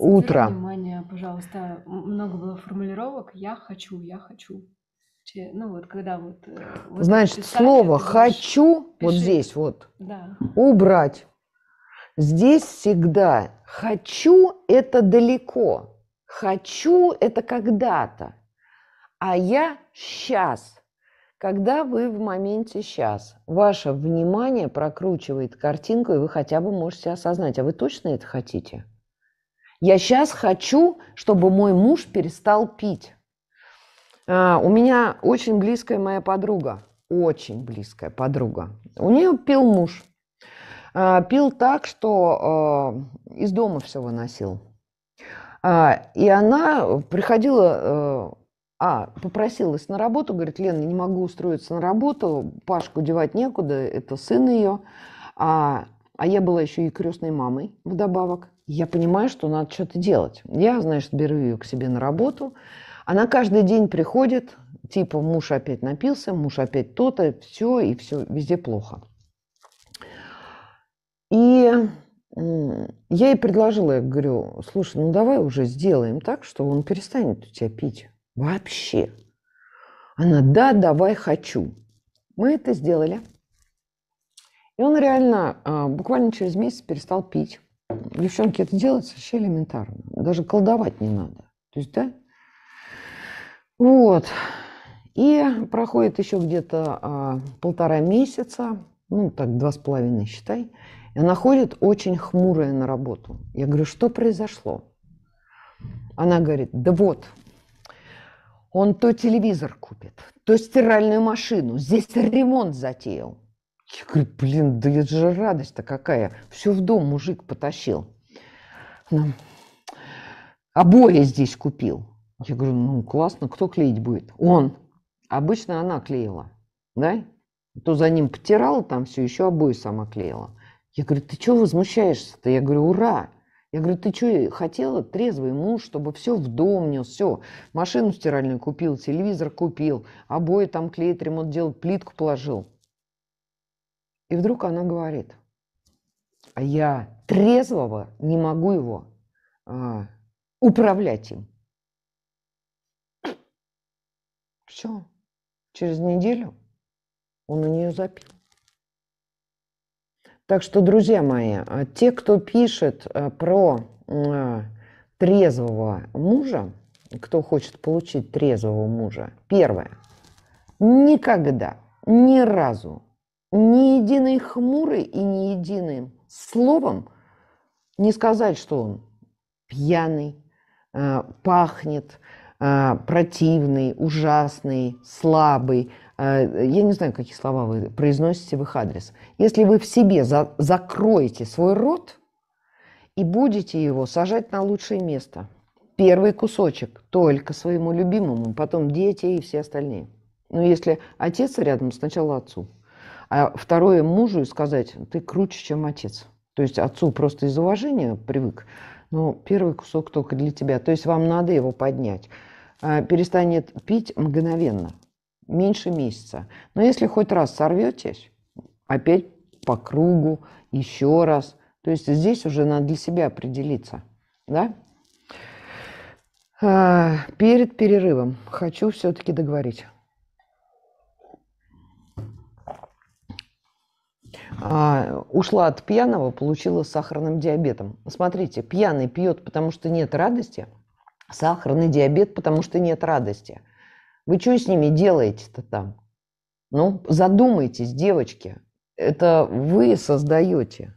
утро. Внимание, пожалуйста, много было формулировок. Я хочу, я хочу. Ну вот, когда вот. Э, вот Значит, слово хочу пиши. вот здесь вот да. убрать. Здесь всегда хочу это далеко, хочу это когда-то, а я сейчас. Когда вы в моменте сейчас, ваше внимание прокручивает картинку, и вы хотя бы можете осознать, а вы точно это хотите? Я сейчас хочу, чтобы мой муж перестал пить. А, у меня очень близкая моя подруга, очень близкая подруга. У нее пил муж. А, пил так, что а, из дома все выносил. И она приходила э, а, попросилась на работу, говорит, Лена, не могу устроиться на работу, Пашку девать некуда, это сын ее. А, а я была еще и крестной мамой вдобавок, я понимаю, что надо что-то делать. Я, значит, беру ее к себе на работу. Она каждый день приходит, типа муж опять напился, муж опять то-то, все, и все, везде плохо. И я ей предложила, я говорю, слушай, ну давай уже сделаем так, что он перестанет у тебя пить вообще. Она, да, давай, хочу. Мы это сделали. И он реально а, буквально через месяц перестал пить. Девчонки, это делается вообще элементарно. Даже колдовать не надо. То есть, да? Вот. И проходит еще где-то а, полтора месяца, ну так, два с половиной, считай. И она ходит очень хмурая на работу. Я говорю, что произошло? Она говорит, да вот, он то телевизор купит, то стиральную машину, здесь ремонт затеял. Я говорю, блин, да это же радость-то какая. Все в дом мужик потащил. обои «А здесь купил. Я говорю, ну классно, кто клеить будет? Он. Обычно она клеила, да? То за ним потирала там все, еще обои сама клеила. Я говорю, ты чего возмущаешься-то? Я говорю, ура! Я говорю, ты что, э, хотела трезвый муж, чтобы все в дом нес, все. Машину стиральную купил, телевизор купил, обои там клеит, ремонт делал, плитку положил. И вдруг она говорит, а я трезвого не могу его а, управлять им. Все, через неделю он у нее запил. Так что, друзья мои, а те, кто пишет э, про э, трезвого мужа, кто хочет получить трезвого мужа, первое, никогда, ни разу ни единой хмурой и ни единым словом не сказать, что он пьяный, а, пахнет, а, противный, ужасный, слабый. А, я не знаю, какие слова вы произносите в их адрес. Если вы в себе за закроете свой рот и будете его сажать на лучшее место, первый кусочек только своему любимому, потом дети и все остальные. Но если отец рядом, сначала отцу – а второе мужу сказать, ты круче, чем отец. То есть отцу просто из уважения привык, но первый кусок только для тебя. То есть вам надо его поднять. А, перестанет пить мгновенно, меньше месяца. Но если хоть раз сорветесь, опять по кругу, еще раз. То есть здесь уже надо для себя определиться. Да? А, перед перерывом хочу все-таки договорить. А, ушла от пьяного, получила сахарным диабетом. Смотрите, пьяный пьет, потому что нет радости, сахарный диабет, потому что нет радости. Вы что с ними делаете-то там? Ну, задумайтесь, девочки. Это вы создаете.